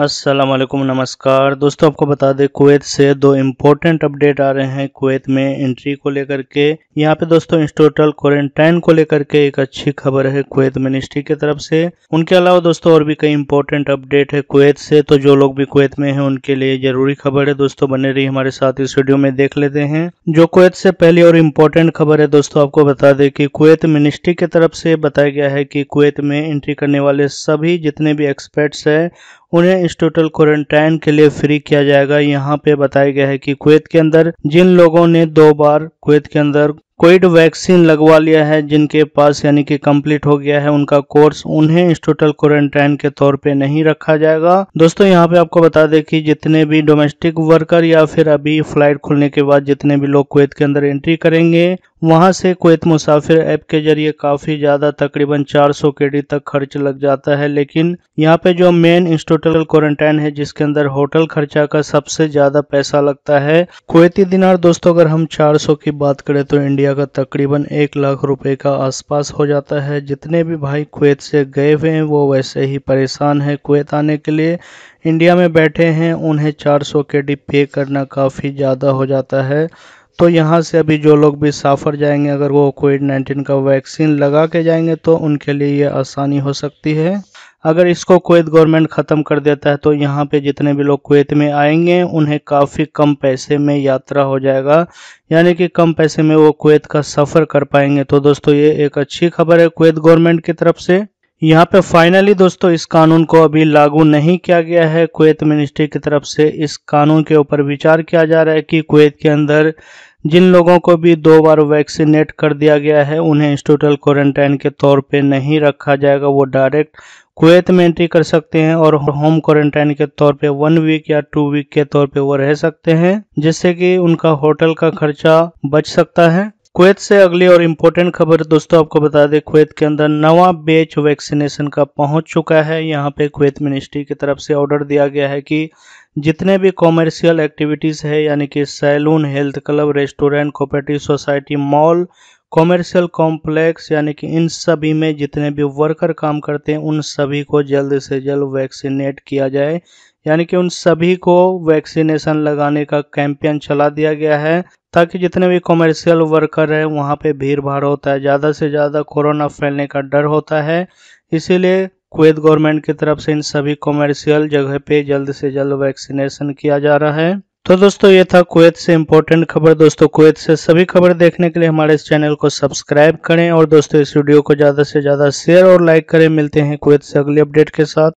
असलम नमस्कार दोस्तों आपको बता दें कुवैत से दो इम्पोर्टेंट अपडेट आ रहे हैं कुवैत में एंट्री को लेकर के यहाँ पे दोस्तों इंस्टोटल क्वारंटाइन को लेकर के एक अच्छी खबर है कुवैत मिनिस्ट्री की तरफ से उनके अलावा दोस्तों और भी कई इम्पोर्टेंट अपडेट है कुवैत से तो जो लोग भी कुवैत में है उनके लिए जरूरी खबर है दोस्तों बने रही हमारे साथ इस वीडियो में देख लेते हैं जो कुवैत से पहली और इम्पोर्टेंट खबर है दोस्तों आपको बता दें कि कुवैत मिनिस्ट्री की तरफ से बताया गया है कि कुवैत में एंट्री करने वाले सभी जितने भी एक्सपर्ट्स है उन्हें इस टोटल क्वारंटाइन के लिए फ्री किया जाएगा यहाँ पे बताया गया है कि कुवैत के अंदर जिन लोगों ने दो बार कुवैत के अंदर कोविड वैक्सीन लगवा लिया है जिनके पास यानी कि कंप्लीट हो गया है उनका कोर्स उन्हें टोटल क्वारंटाइन के तौर पे नहीं रखा जाएगा दोस्तों यहाँ पे आपको बता दें कि जितने भी डोमेस्टिक वर्कर या फिर अभी फ्लाइट खुलने के बाद जितने भी लोग कुवैत के अंदर एंट्री करेंगे वहां से कुवैत मुसाफिर ऐप के जरिए काफी ज्यादा तकरीबन 400 सौ तक खर्च लग जाता है लेकिन यहाँ पे जो मेन इंस्टोटल क्वारंटाइन है जिसके अंदर होटल खर्चा का सबसे ज्यादा पैसा लगता है कुवैती दिनार दोस्तों अगर हम 400 की बात करें तो इंडिया रुपये का तकरीबन एक लाख रुपए का आसपास हो जाता है जितने भी भाई कुवैत से गए हुए हैं वो वैसे ही परेशान हैं कुवैत आने के लिए इंडिया में बैठे हैं उन्हें 400 के डी पे करना काफ़ी ज़्यादा हो जाता है तो यहाँ से अभी जो लोग भी साफ़र जाएंगे अगर वो कोविड नाइन्टीन का वैक्सीन लगा के जाएंगे तो उनके लिए ये आसानी हो सकती है अगर इसको कुवैत गवर्नमेंट ख़त्म कर देता है तो यहाँ पे जितने भी लोग कुवैत में आएंगे उन्हें काफ़ी कम पैसे में यात्रा हो जाएगा यानी कि कम पैसे में वो कुवैत का सफ़र कर पाएंगे तो दोस्तों ये एक अच्छी खबर है कुवैत गवर्नमेंट की तरफ से यहाँ पे फाइनली दोस्तों इस कानून को अभी लागू नहीं किया गया है कुवैत मिनिस्ट्री की तरफ से इस कानून के ऊपर विचार किया जा रहा है कि कुवैत के अंदर जिन लोगों को भी दो बार वैक्सीनेट कर दिया गया है उन्हें इंस्टीट्यूटल क्वारंटाइन के तौर पे नहीं रखा जाएगा वो डायरेक्ट कुवैत में एंट्री कर सकते हैं और होम क्वारंटाइन के तौर पे वन वीक या टू वीक के तौर पे वो रह सकते हैं जिससे कि उनका होटल का खर्चा बच सकता है कुवैत से अगली और इम्पोर्टेंट खबर दोस्तों आपको बता दें कुवैत के अंदर नवा बेच वैक्सीनेशन का पहुंच चुका है यहाँ पे कुवैत मिनिस्ट्री की तरफ से ऑर्डर दिया गया है कि जितने भी कॉमर्शियल एक्टिविटीज़ है यानी कि salon health club restaurant cooperative society mall commercial complex यानी कि इन सभी में जितने भी वर्कर काम करते हैं उन सभी को जल्द से जल्द वैक्सीनेट किया जाए यानी कि उन सभी को वैक्सीनेशन लगाने का कैंपेन चला दिया गया है ताकि जितने भी कॉमर्शियल वर्कर हैं वहाँ पे भीड़ भाड़ होता है ज़्यादा से ज़्यादा कोरोना फैलने का डर होता है इसीलिए कुवैत गवर्नमेंट की तरफ से इन सभी कॉमर्शियल जगह पे जल्द से जल्द वैक्सीनेशन किया जा रहा है तो दोस्तों ये था कुवैत से इम्पोर्टेंट खबर दोस्तों कुवैत से सभी खबर देखने के लिए हमारे इस चैनल को सब्सक्राइब करें और दोस्तों इस वीडियो को ज़्यादा से ज़्यादा शेयर और लाइक करें मिलते हैं कुवैत से अगली अपडेट के साथ